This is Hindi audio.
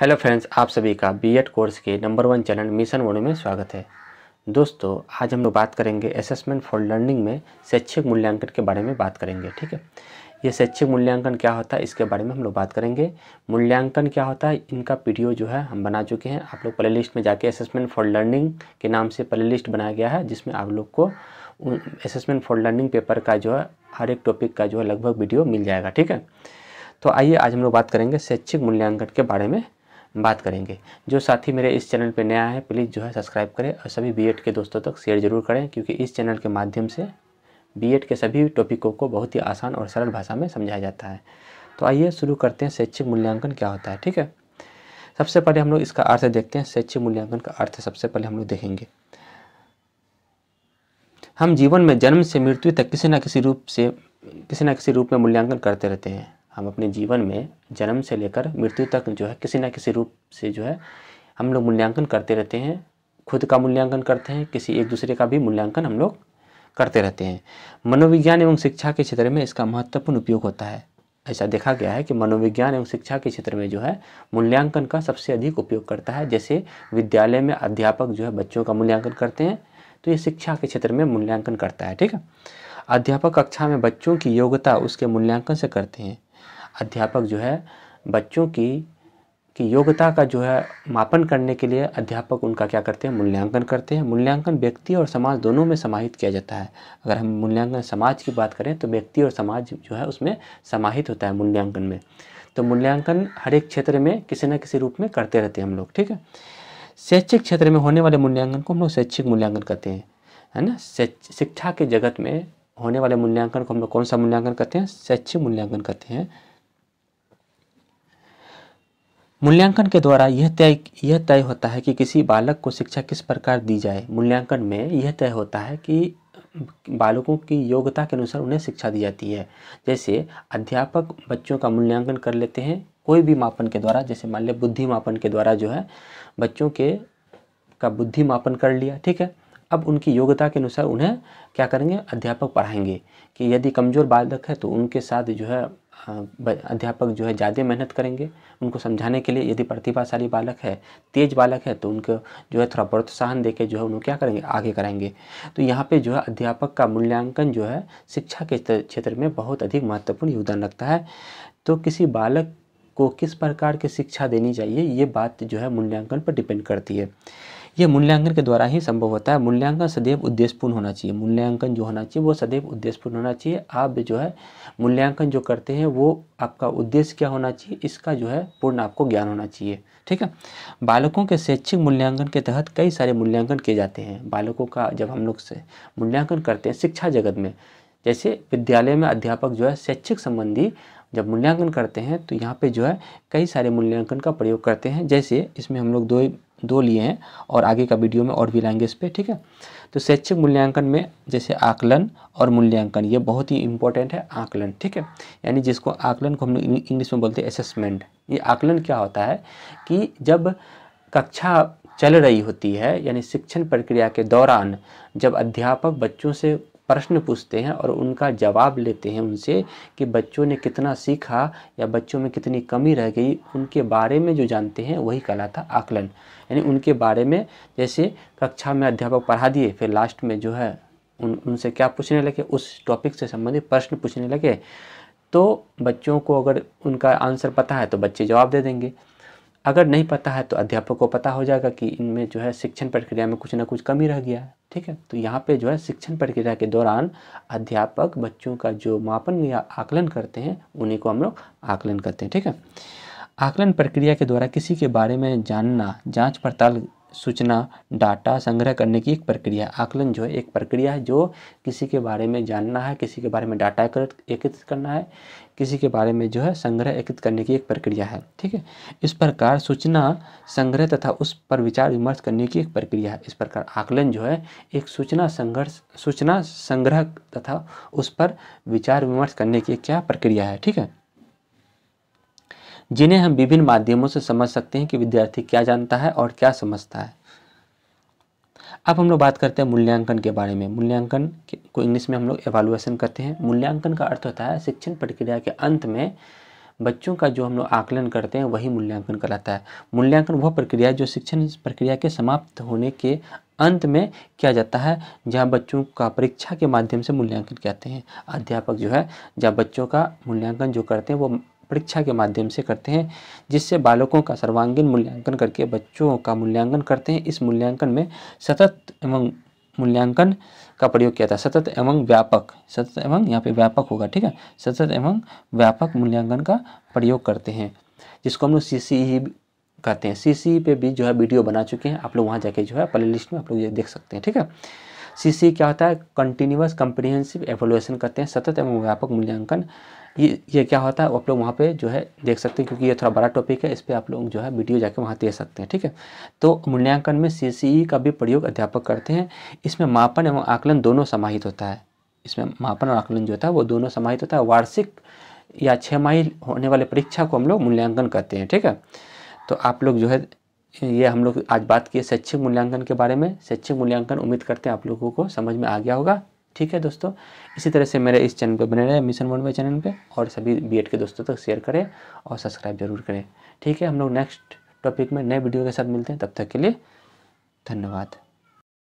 हेलो फ्रेंड्स आप सभी का बीएड कोर्स के नंबर वन चैनल मिशन वर्णु में स्वागत है दोस्तों आज हम लोग बात करेंगे असेसमेंट फॉर लर्निंग में शैक्षिक मूल्यांकन के बारे में बात करेंगे ठीक है ये शैक्षिक मूल्यांकन क्या होता है इसके बारे में हम लोग बात करेंगे मूल्यांकन क्या होता है इनका पीडियो जो है हम बना चुके हैं आप लोग प्ले लिस्ट में जाके असेसमेंट फॉर लर्निंग के नाम से प्ले लिस्ट बनाया गया है जिसमें आप लोग को असेसमेंट फॉर लर्निंग पेपर का जो है हर एक टॉपिक का जो है लगभग वीडियो मिल जाएगा ठीक है तो आइए आज हम लोग बात करेंगे शैक्षिक मूल्यांकन के बारे में बात करेंगे जो साथी मेरे इस चैनल पर नया है प्लीज़ जो है सब्सक्राइब करें और सभी बी के दोस्तों तक शेयर जरूर करें क्योंकि इस चैनल के माध्यम से बी के सभी टॉपिकों को बहुत ही आसान और सरल भाषा में समझाया जाता है तो आइए शुरू करते हैं शैक्षिक मूल्यांकन क्या होता है ठीक है सबसे पहले हम लोग इसका अर्थ देखते हैं शैक्षिक मूल्यांकन का अर्थ सबसे पहले हम लोग देखेंगे हम जीवन में जन्म से मृत्यु तक किसी न किसी रूप से किसी न किसी रूप में मूल्यांकन करते रहते हैं हम अपने जीवन में जन्म से लेकर मृत्यु तक जो है किसी ना किसी रूप से जो है हम लोग मूल्यांकन करते रहते हैं खुद का मूल्यांकन करते हैं किसी एक दूसरे का भी मूल्यांकन हम लोग करते रहते हैं मनोविज्ञान एवं शिक्षा के क्षेत्र में इसका महत्वपूर्ण उपयोग होता है ऐसा देखा गया है कि मनोविज्ञान एवं शिक्षा के क्षेत्र में जो है मूल्यांकन का सबसे अधिक उपयोग करता है जैसे विद्यालय में अध्यापक जो है बच्चों का मूल्यांकन करते हैं तो ये शिक्षा के क्षेत्र में मूल्यांकन करता है ठीक है अध्यापक कक्षा में बच्चों की योग्यता उसके मूल्यांकन से करते हैं अध्यापक जो है बच्चों की की योग्यता का जो है मापन करने के लिए अध्यापक उनका क्या करते हैं मूल्यांकन करते हैं मूल्यांकन व्यक्ति और समाज दोनों में समाहित किया जाता है अगर हम मूल्यांकन समाज की बात करें तो व्यक्ति और समाज जो है उसमें समाहित होता है मूल्यांकन में तो मूल्यांकन हर एक क्षेत्र में किसी न किसी रूप में करते रहते हैं हम लोग ठीक है शैक्षिक क्षेत्र में होने वाले मूल्यांकन को हम लोग शैक्षिक मूल्यांकन करते हैं है ना शिक्षा के जगत में होने वाले मूल्यांकन को हम लोग कौन सा मूल्यांकन करते हैं शैक्षिक मूल्यांकन करते हैं मूल्यांकन के द्वारा यह तय यह तय होता है कि किसी बालक को शिक्षा किस प्रकार दी जाए मूल्यांकन में यह तय होता है कि बालकों की योग्यता के अनुसार उन्हें शिक्षा दी जाती है जैसे अध्यापक बच्चों का मूल्यांकन कर लेते हैं कोई भी मापन के द्वारा जैसे मान लिया बुद्धि मापन के द्वारा जो है बच्चों के का बुद्धि मापन कर लिया ठीक है अब उनकी योग्यता के अनुसार उन्हें क्या करेंगे अध्यापक पढ़ाएंगे कि यदि कमज़ोर बालक है तो उनके साथ जो है हाँ, अध्यापक जो है ज़्यादा मेहनत करेंगे उनको समझाने के लिए यदि प्रतिभाशाली बालक है तेज बालक है तो उनको जो है थोड़ा प्रोत्साहन देके जो है उन्हें क्या करेंगे आगे कराएंगे तो यहाँ पे जो है अध्यापक का मूल्यांकन जो है शिक्षा के क्षेत्र में बहुत अधिक महत्वपूर्ण योगदान रखता है तो किसी बालक को किस प्रकार की शिक्षा देनी चाहिए ये बात जो है मूल्यांकन पर डिपेंड करती है यह मूल्यांकन के द्वारा ही संभव होता है मूल्यांकन सदैव उद्देश्यपूर्ण होना चाहिए मूल्यांकन जो होना चाहिए वो सदैव उद्देश्यपूर्ण होना चाहिए आप जो है मूल्यांकन जो करते हैं वो आपका उद्देश्य क्या होना चाहिए इसका जो है पूर्ण आपको ज्ञान होना चाहिए ठीक है बालकों के शैक्षिक मूल्यांकन के तहत कई सारे मूल्यांकन किए जाते हैं बालकों का जब हम लोग से मूल्यांकन करते हैं शिक्षा जगत में जैसे विद्यालय में अध्यापक जो है शैक्षिक संबंधी जब मूल्यांकन करते हैं तो यहाँ पे जो है कई सारे मूल्यांकन का प्रयोग करते हैं जैसे इसमें हम लोग दो दो लिए हैं और आगे का वीडियो में और भी लाएंगे इस पर ठीक है तो शैक्षिक मूल्यांकन में जैसे आकलन और मूल्यांकन ये बहुत ही इंपॉर्टेंट है आकलन ठीक है यानी जिसको आकलन को हम लोग इंग्लिश में बोलते हैं असेसमेंट ये आकलन क्या होता है कि जब कक्षा चल रही होती है यानी शिक्षण प्रक्रिया के दौरान जब अध्यापक बच्चों से प्रश्न पूछते हैं और उनका जवाब लेते हैं उनसे कि बच्चों ने कितना सीखा या बच्चों में कितनी कमी रह गई उनके बारे में जो जानते हैं वही कला था आकलन यानी उनके बारे में जैसे कक्षा में अध्यापक पढ़ा दिए फिर लास्ट में जो है उन उनसे क्या पूछने लगे उस टॉपिक से संबंधित प्रश्न पूछने लगे तो बच्चों को अगर उनका आंसर पता है तो बच्चे जवाब दे देंगे अगर नहीं पता है तो अध्यापक को पता हो जाएगा कि इनमें जो है शिक्षण प्रक्रिया में कुछ ना कुछ कमी रह गया है ठीक है तो यहाँ पे जो है शिक्षण प्रक्रिया के दौरान अध्यापक बच्चों का जो मापन या आकलन करते हैं उन्हीं को हम लोग आकलन करते हैं ठीक है आकलन प्रक्रिया के द्वारा किसी के बारे में जानना जांच पड़ताल सूचना डाटा संग्रह करने की एक प्रक्रिया आकलन जो है एक प्रक्रिया है जो किसी के बारे में जानना है किसी के बारे में डाटा एकत्रित करना है किसी के बारे में जो है संग्रह एकत्रित करने की एक प्रक्रिया है ठीक है इस प्रकार सूचना संग्रह तथा उस पर विचार विमर्श करने की एक प्रक्रिया है इस प्रकार आकलन जो है एक सूचना संघर्ष सूचना संग्रह तथा उस पर विचार विमर्श करने की क्या प्रक्रिया है ठीक है जिन्हें हम विभिन्न माध्यमों से समझ सकते हैं कि विद्यार्थी क्या जानता है और क्या समझता है अब हम लोग बात करते हैं मूल्यांकन के बारे में मूल्यांकन को इंग्लिश में हम लोग एवालुएसन करते हैं मूल्यांकन का अर्थ होता है शिक्षण प्रक्रिया के अंत में बच्चों का जो हम लोग आकलन करते हैं वही मूल्यांकन कराता है मूल्यांकन वह प्रक्रिया जो शिक्षण प्रक्रिया के समाप्त होने के अंत में किया जाता है जहाँ बच्चों का परीक्षा के माध्यम से मूल्यांकन करते हैं अध्यापक जो है जहाँ बच्चों का मूल्यांकन जो करते हैं वो परीक्षा के माध्यम से करते हैं जिससे बालकों का सर्वांगीण मूल्यांकन करके बच्चों का मूल्यांकन करते हैं इस मूल्यांकन में सतत एवं मूल्यांकन का प्रयोग किया था सतत एवं व्यापक सतत एवं यहाँ पे व्यापक होगा ठीक है सतत एवं व्यापक मूल्यांकन का प्रयोग करते हैं जिसको हम लोग सी e सी कहते हैं सी सी e पे भी जो है वीडियो बना चुके हैं आप लोग वहाँ जाके जो है प्ले लिस्ट में आप लोग ये देख सकते हैं ठीक है सी सी e क्या होता है कंटिन्यूस कंप्रीहेंसिव एवोल्यूशन करते हैं सतत एवं व्यापक मूल्यांकन ये ये क्या होता है आप लोग वहाँ पे जो है देख सकते हैं क्योंकि ये थोड़ा बड़ा टॉपिक है इस पर आप लोग जो है वीडियो जाके वहाँ दे सकते हैं ठीक है तो मूल्यांकन में सी e का भी प्रयोग अध्यापक करते हैं इसमें मापन एवं आकलन दोनों समाहित होता है इसमें मापन और आकलन जो होता है वो दोनों समाहित होता है वार्षिक या छः माही होने वाले परीक्षा को हम लोग मूल्यांकन करते हैं ठीक है तो आप लोग जो है ये हम लोग आज बात किए शैक्षिक मूल्यांकन के बारे में शैक्षिक मूल्यांकन उम्मीद करते हैं आप लोगों को समझ में आ गया होगा ठीक है दोस्तों इसी तरह से मेरे इस चैनल पर बने रहे मिशन वर्ल्ड में चैनल पे और सभी बीएड के दोस्तों तक शेयर करें और सब्सक्राइब जरूर करें ठीक है हम लोग नेक्स्ट टॉपिक में नए वीडियो के साथ मिलते हैं तब तक के लिए धन्यवाद